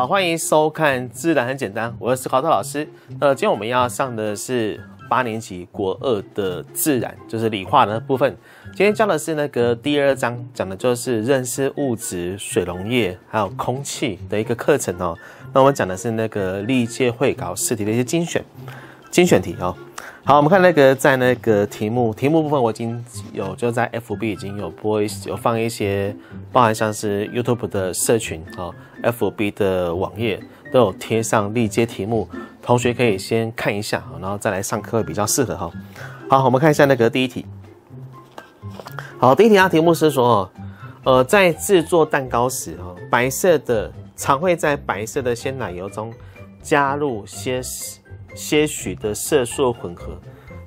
好，欢迎收看《自然很简单》，我是考特老师。呃，今天我们要上的是八年级国二的自然，就是理化的部分。今天教的是那个第二章，讲的就是认识物质、水溶液还有空气的一个课程哦。那我们讲的是那个历届会考试题的一些精选精选题哦。好，我们看那个在那个题目题目部分，我已经有就在 FB 已经有播有放一些，包含像是 YouTube 的社群啊，FB 的网页都有贴上历届题目，同学可以先看一下，然后再来上课比较适合哈。好，我们看一下那个第一题。好，第一题啊，题目是说，呃，在制作蛋糕时啊，白色的常会在白色的鲜奶油中加入些。些许的色素混合，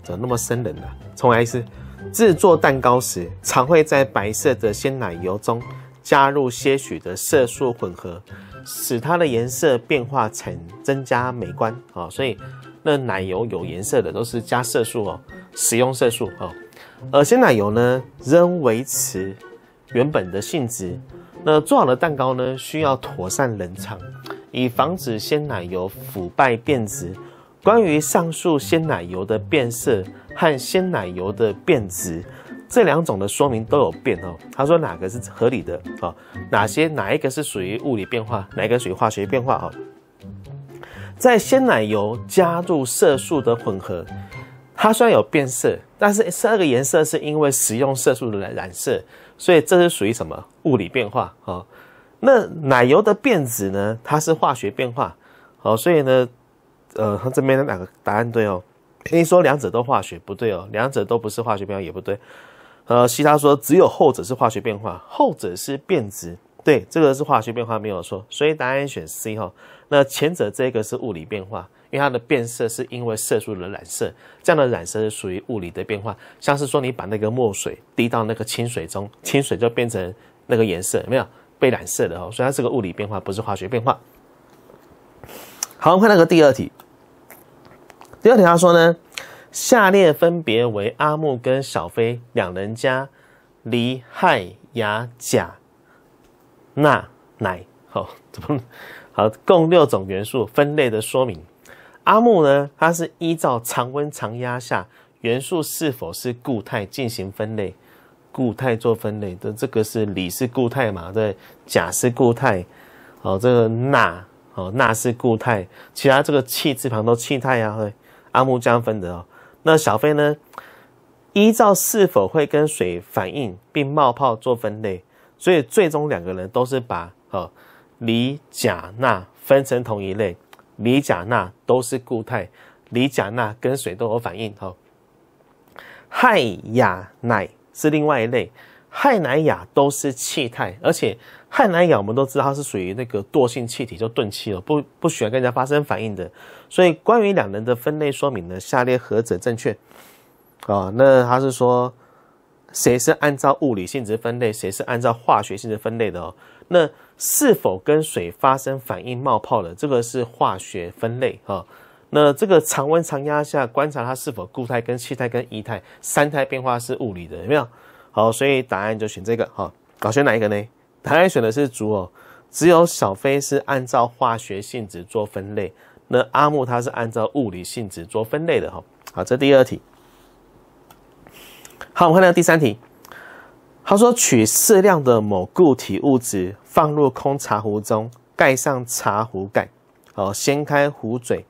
怎么那么生冷呢？重来一次。制作蛋糕时，常会在白色的鲜奶油中加入些许的色素混合，使它的颜色变化成，增加美观啊。所以那奶油有颜色的都是加色素哦，使用色素哦。而鲜奶油呢，仍维持原本的性质。那做好的蛋糕呢，需要妥善冷藏，以防止鲜奶油腐败变质。关于上述鲜奶油的变色和鲜奶油的变质，这两种的说明都有变哦。他说哪个是合理的哦，哪些哪一个是属于物理变化，哪一个属于化学变化哦。在鲜奶油加入色素的混合，它虽然有变色，但是二个颜色是因为食用色素的染色，所以这是属于什么物理变化哦。那奶油的变质呢？它是化学变化，哦，所以呢？呃，这边的两个答案对哦。A 说两者都化学不对哦，两者都不是化学变化也不对。呃西他说只有后者是化学变化，后者是变质，对，这个是化学变化没有错，所以答案选 C 哈。那前者这个是物理变化，因为它的变色是因为色素的染色，这样的染色是属于物理的变化，像是说你把那个墨水滴到那个清水中，清水就变成那个颜色，有没有被染色的哦，所以它是个物理变化，不是化学变化。好，我们看那个第二题。第二题它说呢，下列分别为阿木跟小飞两人家，锂、氦、钾、钠、奶，好，怎么好？共六种元素分类的说明。阿木呢，他是依照常温常压下元素是否是固态进行分类，固态做分类的。这个是锂是固态嘛？对，钾是固态。好，这个钠。哦，钠是固态，其他这个气字旁都气态啊。会阿木江分的哦。那小飞呢？依照是否会跟水反应并冒泡做分类，所以最终两个人都是把呃锂、钾、钠分成同一类，锂、钾、钠都是固态，锂、钾、钠跟水都有反应。哦，氦、氩、氖是另外一类。氦、氖、氩都是气态，而且氦、氖、氩我们都知道它是属于那个惰性气体，就钝气了，不不喜欢跟人家发生反应的。所以关于两人的分类说明呢，下列何者正确？啊，那他是说谁是按照物理性质分类，谁是按照化学性质分类的哦？那是否跟水发生反应冒泡了？这个是化学分类啊？那这个常温常压下观察它是否固态、跟气态、跟液态、三态变化是物理的，有没有？好，所以答案就选这个。好，搞选哪一个呢？答案选的是竹哦。只有小飞是按照化学性质做分类，那阿木他是按照物理性质做分类的哈。好，这第二题。好，我们看到第三题，他说取适量的某固体物质放入空茶壶中，盖上茶壶盖，好，掀开壶嘴，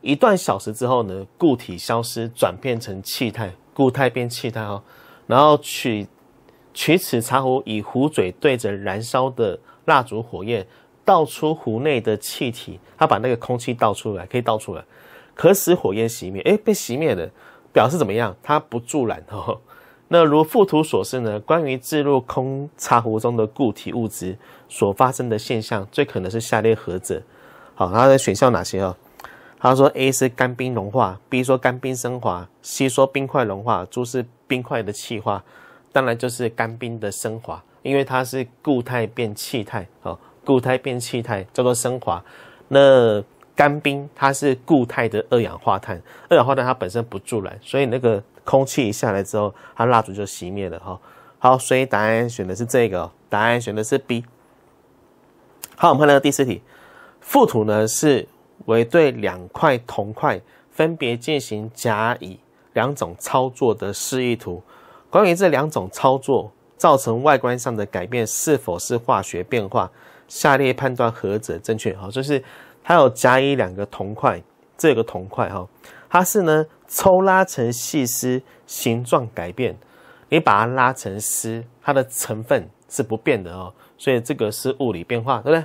一段小时之后呢，固体消失，转变成气态，固态变气态哈。然后取取此茶壶，以壶嘴对着燃烧的蜡烛火焰，倒出壶内的气体。他把那个空气倒出来，可以倒出来，可使火焰熄灭。哎，被熄灭了，表示怎么样？它不助燃哦。那如附图所示呢？关于置入空茶壶中的固体物质所发生的现象，最可能是下列何者？好，它的选项哪些啊？他说：“A 是干冰融化，B 说干冰升华，C 说冰块融化，D 是冰块的气化，当然就是干冰的升华，因为它是固态变气态，哈，固态变气态叫做升华。那干冰它是固态的二氧化碳，二氧化碳它本身不助燃，所以那个空气一下来之后，它蜡烛就熄灭了，哈。好，所以答案选的是这个，答案选的是 B。好，我们看那个第四题，附图呢是。”为对两块铜块分别进行甲乙两种操作的示意图。关于这两种操作造成外观上的改变是否是化学变化，下列判断何者正确？哈，就是它有甲乙两个铜块，这个铜块哈，它是呢抽拉成细丝，形状改变。你把它拉成丝，它的成分是不变的哦，所以这个是物理变化，对不对？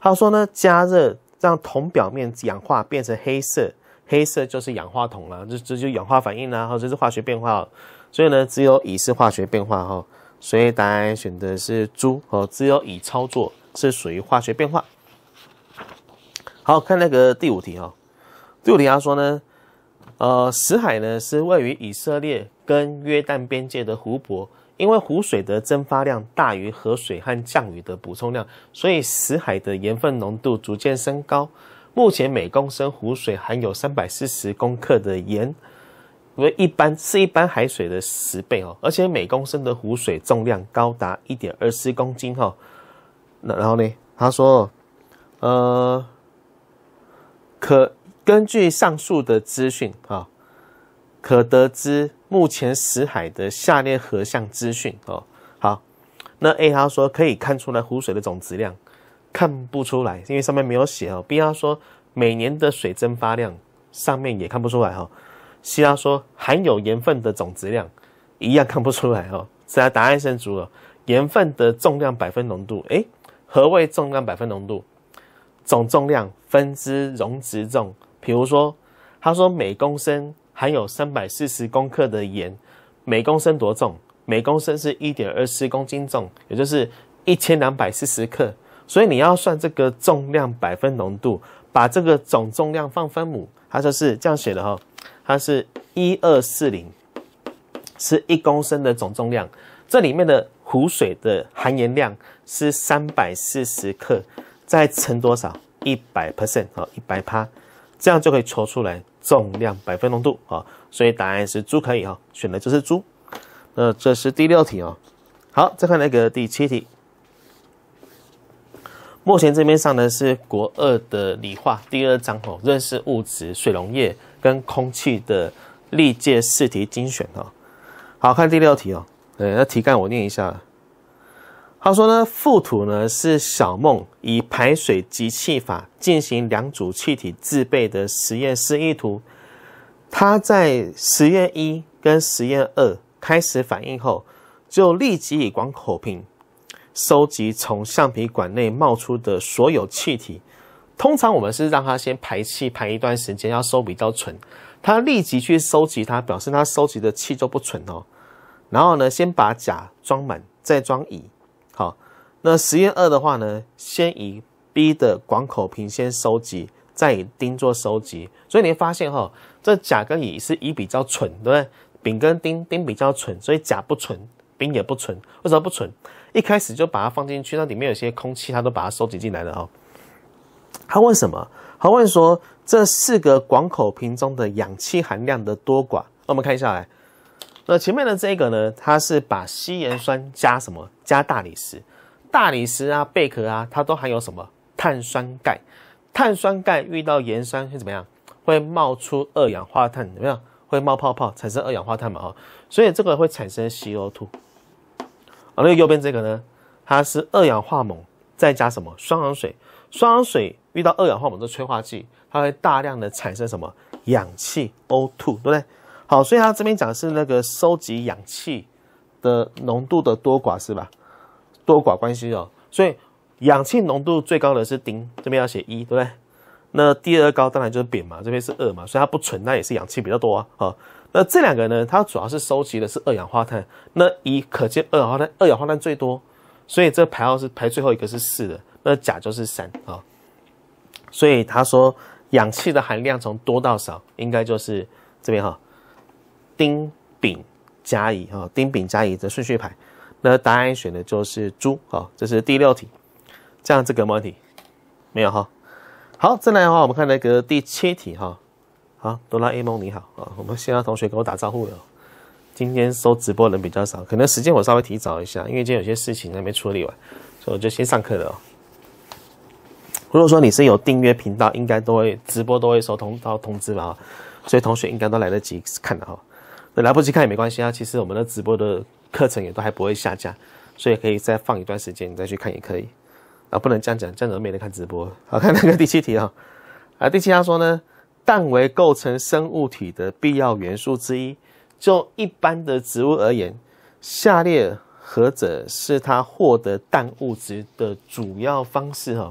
他说呢，加热。让铜表面氧化变成黑色，黑色就是氧化铜了，这这就氧化反应呢，或者是化学变化。所以呢，只有乙是化学变化哈，所以答案选的是猪哦，只有乙操作是属于化学变化。好，看那个第五题哈，第五题他说呢。呃，死海呢是位于以色列跟约旦边界的湖泊，因为湖水的蒸发量大于河水和降雨的补充量，所以死海的盐分浓度逐渐升高。目前每公升湖水含有三百四十克的盐，为一般是一般海水的十倍哦。而且每公升的湖水重量高达一点二四公斤哈。那然后呢？他说，呃，可。根据上述的资讯啊，可得知目前死海的下列何项资讯哦？好，那 A 他说可以看出来湖水的总质量，看不出来，因为上面没有写哦。B 他说每年的水蒸发量上面也看不出来哦。C 他说含有盐分的总质量一样看不出来哦。所以答案是足了。盐分的重量百分浓度，哎，何谓重量百分浓度？总重量分之溶质重。比如说，他说每公升含有三百四十克的盐，每公升多重？每公升是一点二四公斤重，也就是一千两百四十克。所以你要算这个重量百分浓度，把这个总重量放分母。他说是这样写的哈，它是一二四零，是一公升的总重量。这里面的湖水的含盐量是三百四十克，再乘多少？一百 percent 哦，一百帕。这样就可以求出来重量百分浓度啊，所以答案是猪可以哦，选的就是猪。那这是第六题啊，好，再看那个第七题。目前这边上的是国二的理化第二章哦，认识物质、水溶液跟空气的历届试题精选啊。好，看第六题啊，呃，那题干我念一下。他说呢，附图呢是小梦以排水集气法进行两组气体制备的实验示意图。他在实验一跟实验二开始反应后，就立即以广口瓶收集从橡皮管内冒出的所有气体。通常我们是让他先排气排一段时间，要收比较纯。他立即去收集，它，表示他收集的气就不纯哦。然后呢，先把甲装满，再装乙。好，那实验二的话呢，先以 B 的广口瓶先收集，再以丁做收集。所以你会发现哈，这甲跟乙是乙比较蠢，对不对？丙跟丁丁比较蠢，所以甲不蠢，丙也不蠢。为什么不蠢？一开始就把它放进去，那里面有些空气，它都把它收集进来了哦。他问什么？他问说这四个广口瓶中的氧气含量的多寡。那我们看一下来。那前面的这个呢？它是把稀盐酸加什么？加大理石、大理石啊、贝壳啊，它都含有什么？碳酸钙，碳酸钙遇到盐酸会怎么样？会冒出二氧化碳，怎么样？会冒泡泡，产生二氧化碳嘛？哈，所以这个会产生 CO2。啊，那个右边这个呢？它是二氧化锰再加什么？双氧水，双氧水遇到二氧化锰的催化剂，它会大量的产生什么？氧气 O2，对不对？好，所以它这边讲是那个收集氧气的浓度的多寡是吧？多寡关系哦。所以氧气浓度最高的是丁，这边要写一，对不对？那第二高当然就是丙嘛，这边是二嘛。所以它不纯，那也是氧气比较多啊。好，那这两个呢，它主要是收集的是二氧化碳。那一可见二氧化碳，二氧化碳最多，所以这个排号是排最后一个是四的，那甲就是三啊。所以他说氧气的含量从多到少应该就是这边哈。丁丙甲乙哈，丁丙甲乙的顺序排，那答案选的就是猪啊，这是第六题。这样这个问题没有哈。好，再来的话，我们看那个第七题哈。好，哆啦 A 梦你好啊，我们先让同学跟我打招呼了。今天收直播人比较少，可能时间我稍微提早一下，因为今天有些事情还没处理完，所以我就先上课了哦。如果说你是有订阅频道，应该都会直播都会收通到通知吧哈，所以同学应该都来得及看的哈。那来不及看也没关系啊，其实我们的直播的课程也都还不会下架，所以可以再放一段时间，你再去看也可以。啊，不能这样讲，这样子没人看直播。好看那个第七题啊，啊，第七他说呢，氮为构成生物体的必要元素之一，就一般的植物而言，下列何者是它获得氮物质的主要方式？哈，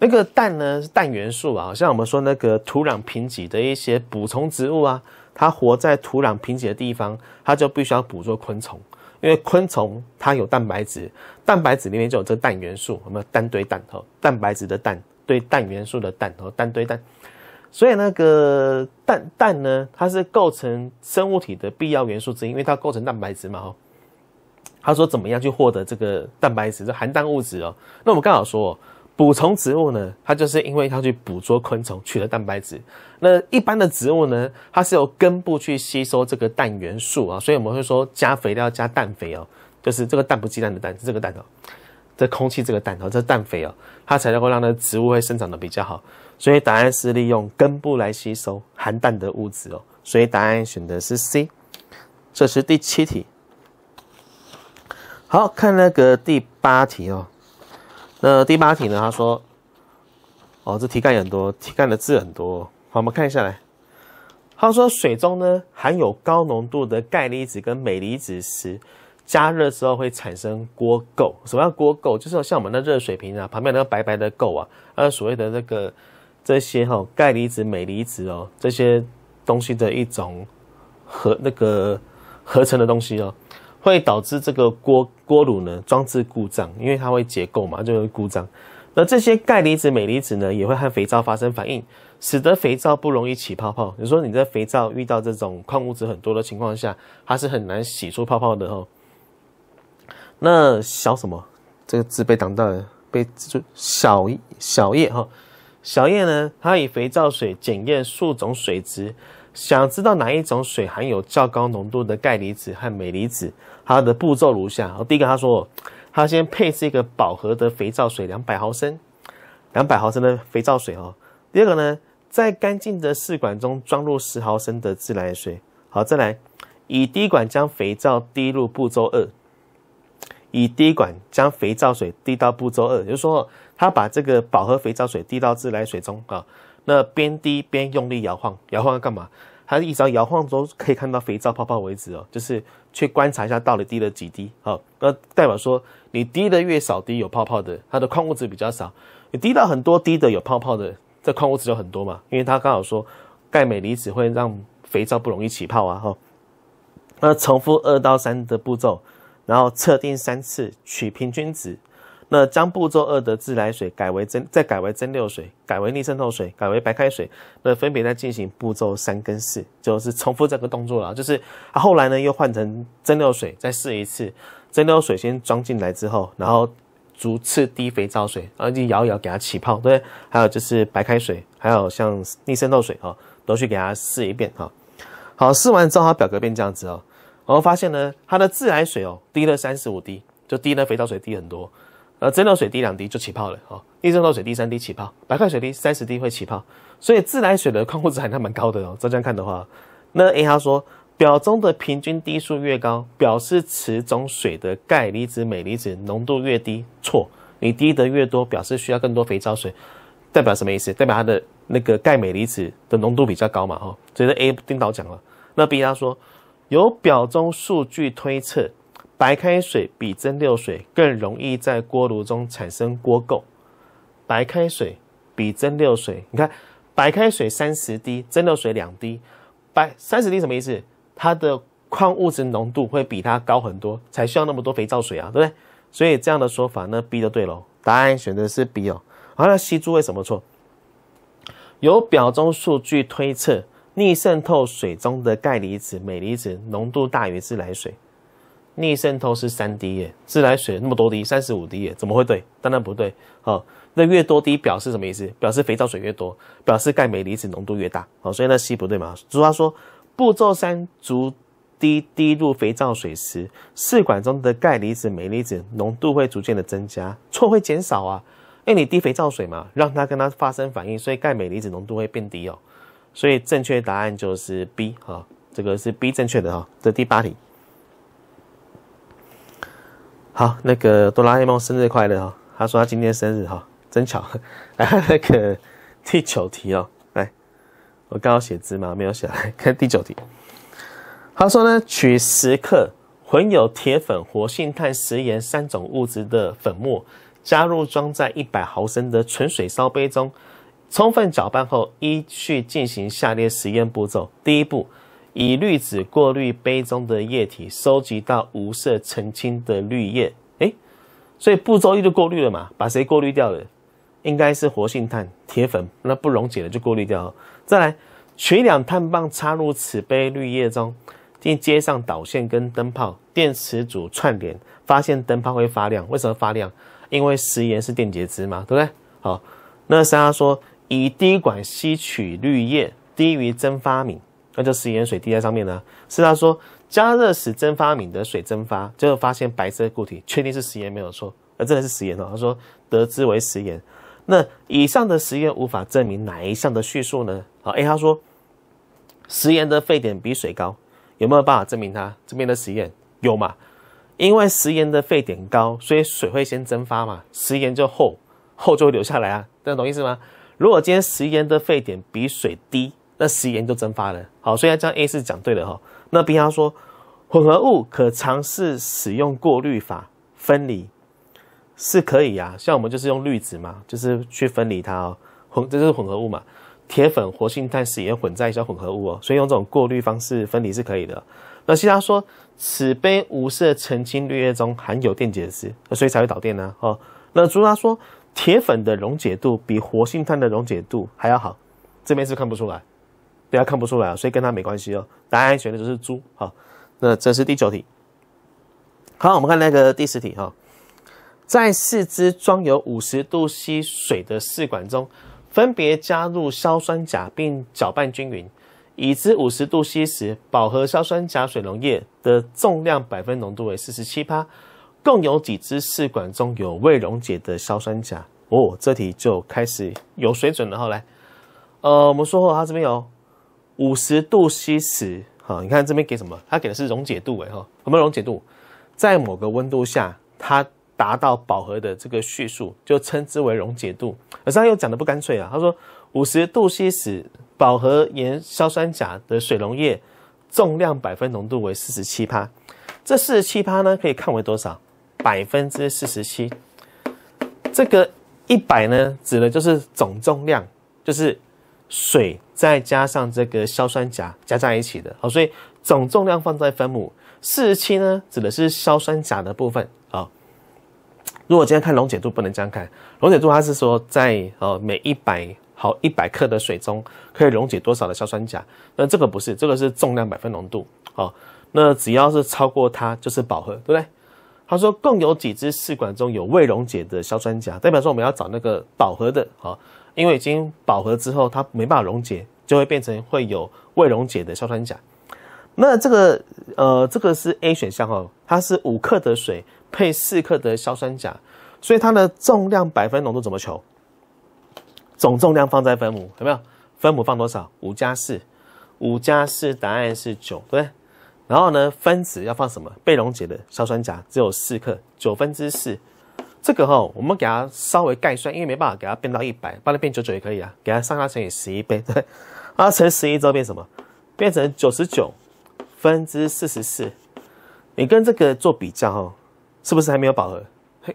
那个氮呢是氮元素啊，像我们说那个土壤贫瘠的一些补充植物啊。它活在土壤贫瘠的地方，它就必须要捕捉昆虫，因为昆虫它有蛋白质，蛋白质里面就有这个氮元素，我们单堆氮哦，蛋白质的蛋堆氮元素的氮哦，单堆氮。所以那个蛋蛋呢，它是构成生物体的必要元素之一，因为它构成蛋白质嘛哈。他说怎么样去获得这个蛋白质，这含氮物质哦，那我们刚好说哦。捕虫植物呢，它就是因为它去捕捉昆虫，取了蛋白质。那一般的植物呢，它是由根部去吸收这个氮元素啊，所以我们会说加肥料加氮肥哦，就是这个氮不忌蛋的氮，是这个氮哦，这空气这个氮哦，这是氮肥哦，它才能够让那植物会生长的比较好。所以答案是利用根部来吸收含氮的物质哦，所以答案选的是 C。这是第七题，好，看那个第八题哦。那第八题呢？他说，哦，这题干也很多，题干的字很多。好，我们看一下来。他说，水中呢含有高浓度的钙离子跟镁离子时，加热之时候会产生锅垢。什么叫锅垢？就是像我们的热水瓶啊，旁边那个白白的垢啊，呃，所谓的那个这些哈，钙离子、镁离子哦，这些东西的一种合那个合成的东西哦。会导致这个锅锅炉呢装置故障，因为它会结构嘛，就会故障。那这些钙离子、镁离子呢，也会和肥皂发生反应，使得肥皂不容易起泡泡。比如说，你在肥皂遇到这种矿物质很多的情况下，它是很难洗出泡泡的哦。那小什么？这个字被挡到了，被就小小叶哈。小叶呢，它以肥皂水检验数种水质。想知道哪一种水含有较高浓度的钙离子和镁离子？它的步骤如下：第一个，他说，他先配置一个饱和的肥皂水，两百毫升，两百毫升的肥皂水哦。第二个呢，在干净的试管中装入十毫升的自来水。好，再来，以滴管将肥皂滴入步骤二，以滴管将肥皂水滴到步骤二，也就是说，他把这个饱和肥皂水滴到自来水中啊。那边滴边用力摇晃，摇晃要干嘛？它一直摇晃中可以看到肥皂泡泡为止哦，就是去观察一下到底滴了几滴。好，那代表说你滴的越少滴有泡泡的，它的矿物质比较少；你滴到很多滴的有泡泡的，这矿物质就很多嘛，因为它刚好说钙镁离子会让肥皂不容易起泡啊。哈，那重复二到三的步骤，然后测定三次取平均值。那将步骤二的自来水改为蒸，再改为蒸馏水，改为逆渗透水，改为白开水，那分别再进行步骤三跟四，就是重复这个动作了，就是后来呢又换成蒸馏水再试一次，蒸馏水先装进来之后，然后逐次滴肥皂水，然后就摇一摇给它起泡，对还有就是白开水，还有像逆渗透水哦，都去给它试一遍啊。好，试完之后，它表格变这样子哦，我们发现呢，它的自来水哦，滴了三十五滴，就滴的肥皂水滴很多。呃，蒸馏水滴两滴就起泡了，哈，一蒸馏水滴三滴起泡，白开水滴三十滴会起泡，所以自来水的矿物质含量蛮高的哦。照这样看的话，那 A 他说表中的平均滴数越高，表示此种水的钙离子、镁离子浓度越低。错，你滴得越多，表示需要更多肥皂水，代表什么意思？代表它的那个钙镁离子的浓度比较高嘛，哈。所以 A 颠倒讲了。那 B 他说由表中数据推测。白开水比蒸馏水更容易在锅炉中产生锅垢。白开水比蒸馏水，你看，白开水三十滴，蒸馏水两滴。白三十滴什么意思？它的矿物质浓度会比它高很多，才需要那么多肥皂水啊，对不对？所以这样的说法，那 B 就对喽。答案选择是 B 哦。好，那 C 错为什么错？由表中数据推测，逆渗透水中的钙离子、镁离子浓度大于自来水。逆渗透是三滴耶，自来水那么多滴，三十五滴耶，怎么会对？当然不对。好，那越多滴表示什么意思？表示肥皂水越多，表示钙镁离子浓度越大。好，所以那 C 不对嘛？俗话说，步骤三，逐滴滴入肥皂水时，试管中的钙离子、镁离子浓度会逐渐的增加，错会减少啊？因为你滴肥皂水嘛，让它跟它发生反应，所以钙镁离子浓度会变低哦。所以正确答案就是 B 哈，这个是 B 正确的哈，这第八题。好，那个哆啦 A 梦生日快乐哈！他说他今天生日哈，真巧。来，那个第九题哦，来，我刚好写字嘛，没有写，来看第九题。他说呢，取十克混有铁粉、活性炭、食盐三种物质的粉末，加入装在一百毫升的纯水烧杯中，充分搅拌后，依序进行下列实验步骤。第一步。以滤纸过滤杯中的液体，收集到无色澄清的滤液。哎，所以步骤一就过滤了嘛，把谁过滤掉了？应该是活性炭、铁粉，那不溶解的就过滤掉了。再来，取两碳棒插入此杯滤液中，并接上导线跟灯泡、电池组串联，发现灯泡会发亮。为什么发亮？因为食盐是电解质嘛，对不对？好，那三丫说，以滴管吸取滤液，低于蒸发皿。那就食盐水滴在上面呢？是他说加热使蒸发皿的水蒸发，最后发现白色固体，确定是食盐没有错。那这个是食盐哦。他说得知为食盐。那以上的实验无法证明哪一项的叙述呢？好哎，他说食盐的沸点比水高，有没有办法证明它？这边的实验有嘛？因为食盐的沸点高，所以水会先蒸发嘛，食盐就厚，厚就会留下来啊。大家懂意思吗？如果今天食盐的沸点比水低？那食盐就蒸发了，好，所以 A 是讲对了哈。那 B 他说，混合物可尝试使用过滤法分离，是可以呀。像我们就是用滤纸嘛，就是去分离它哦。混，这就是混合物嘛，铁粉、活性炭、食盐混在一起混合物哦，所以用这种过滤方式分离是可以的。那 C 他说，此杯无色澄清滤液中含有电解质，所以才会导电呢。哦，那朱他说，铁粉的溶解度比活性炭的溶解度还要好，这边是看不出来。不要看不出来啊，所以跟他没关系哦。答案选的就是猪好，那这是第九题。好，我们看那个第十题哈。在四支装有五十度稀水的试管中，分别加入硝酸钾并搅拌均匀。已知五十度稀时饱和硝酸钾水溶液的重量百分浓度为四十七帕。共有几支试管中有未溶解的硝酸钾？哦，这题就开始有水准了。后来，呃，我们说它这边有。五十度稀时，哈，你看这边给什么？它给的是溶解度，哎哈，什么溶解度？在某个温度下，它达到饱和的这个叙述，就称之为溶解度。是他又讲的不干脆啊，他说五十度稀时，饱和盐硝酸钾的水溶液重量百分浓度为四十七帕。这四十七帕呢，可以看为多少？百分之四十七。这个一百呢，指的就是总重量，就是。水再加上这个硝酸钾加在一起的，好，所以总重量放在分母。四十七呢，指的是硝酸钾的部分啊。如果今天看溶解度，不能这样看。溶解度它是说在呃每一百好一百克的水中可以溶解多少的硝酸钾。那这个不是，这个是重量百分浓度。好，那只要是超过它就是饱和，对不对？他说共有几支试管中有未溶解的硝酸钾，代表说我们要找那个饱和的，好。因为已经饱和之后，它没办法溶解，就会变成会有未溶解的硝酸钾。那这个，呃，这个是 A 选项哦，它是五克的水配四克的硝酸钾，所以它的重量百分浓度怎么求？总重量放在分母，有没有？分母放多少？五加四，五加四，答案是九，对不对？然后呢，分子要放什么？被溶解的硝酸钾只有四克，九分之四。这个哈，我们给它稍微概算，因为没办法给它变到一百，把它变九九也可以啊，给它上下乘以十一倍，对，啊乘十一之后变什么？变成九十九分之四十四。你跟这个做比较哈，是不是还没有饱和？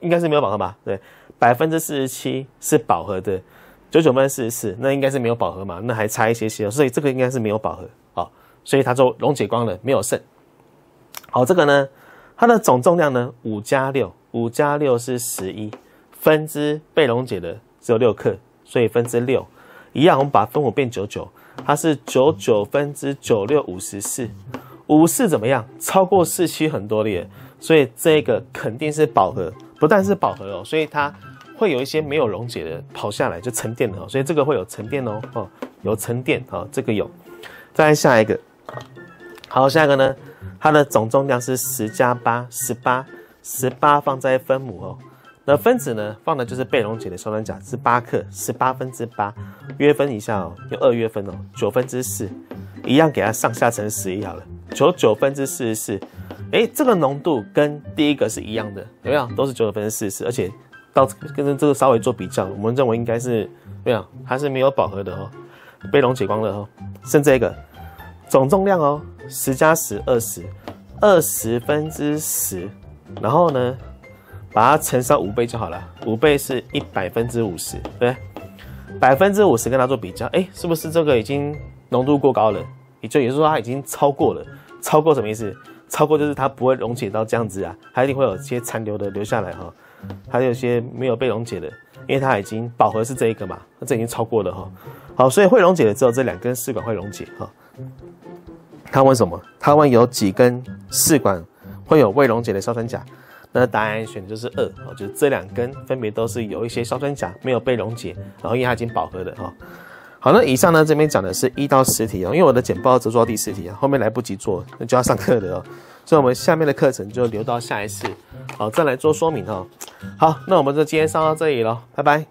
应该是没有饱和吧？对，百分之四十七是饱和的，九九分之四十四那应该是没有饱和嘛，那还差一些些，所以这个应该是没有饱和啊，所以它就溶解光了，没有剩。好，这个呢，它的总重量呢，五加六。五加六是十一，分之被溶解的只有六克，所以分之六，一样。我们把分母变九九，它是九九分之九六五十四，五四怎么样？超过四七很多的耶，所以这个肯定是饱和，不但是饱和哦，所以它会有一些没有溶解的跑下来就沉淀的哦，所以这个会有沉淀哦，哦，有沉淀哦，这个有，再下一个，好，下一个呢，它的总重量是十加八十八。十八放在分母哦，那分子呢放的就是被溶解的双酸钾是八克，十八分之八约分一下哦，用二约分哦，九分之四，一样给它上下乘十一好了，求九分之四十四，哎，这个浓度跟第一个是一样的，有没有？都是九九分之四十四，而且到跟这个稍微做比较，我们认为应该是没有，还是没有饱和的哦，被溶解光了哦。剩这个总重量哦，十加十二十，二十分之十。然后呢，把它乘上五倍就好了，五倍是一百分之五十，对，百分之五十跟它做比较，哎，是不是这个已经浓度过高了？也就也就是说它已经超过了，超过什么意思？超过就是它不会溶解到这样子啊，它一定会有些残留的留下来哈，还有一些没有被溶解的，因为它已经饱和是这一个嘛，那这已经超过了哈。好，所以会溶解了之后，这两根试管会溶解哈。他问什么？他问有几根试管？会有未溶解的硝酸钾，那答案选的就是二就是这两根分别都是有一些硝酸钾没有被溶解，然后因为它已经饱和的哈。好那以上呢这边讲的是一到十题啊，因为我的简报只做到第四题啊，后面来不及做，那就要上课的哦，所以我们下面的课程就留到下一次，好再来做说明哈。好，那我们就今天上到这里了，拜拜。